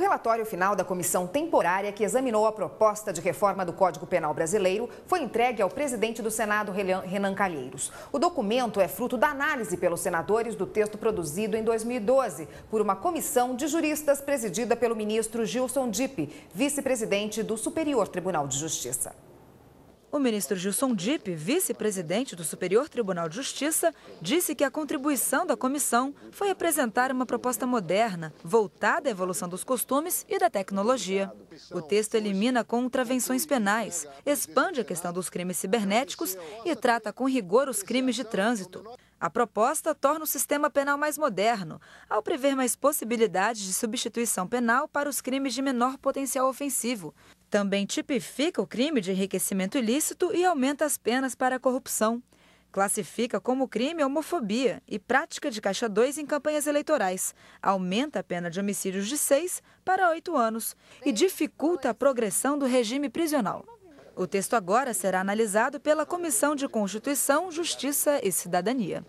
relatório final da comissão temporária que examinou a proposta de reforma do Código Penal brasileiro foi entregue ao presidente do Senado, Renan Calheiros. O documento é fruto da análise pelos senadores do texto produzido em 2012 por uma comissão de juristas presidida pelo ministro Gilson Dipe, vice-presidente do Superior Tribunal de Justiça. O ministro Gilson Dipp, vice-presidente do Superior Tribunal de Justiça, disse que a contribuição da comissão foi apresentar uma proposta moderna, voltada à evolução dos costumes e da tecnologia. O texto elimina contravenções penais, expande a questão dos crimes cibernéticos e trata com rigor os crimes de trânsito. A proposta torna o sistema penal mais moderno, ao prever mais possibilidades de substituição penal para os crimes de menor potencial ofensivo. Também tipifica o crime de enriquecimento ilícito e aumenta as penas para a corrupção. Classifica como crime a homofobia e prática de caixa 2 em campanhas eleitorais. Aumenta a pena de homicídios de 6 para 8 anos e dificulta a progressão do regime prisional. O texto agora será analisado pela Comissão de Constituição, Justiça e Cidadania.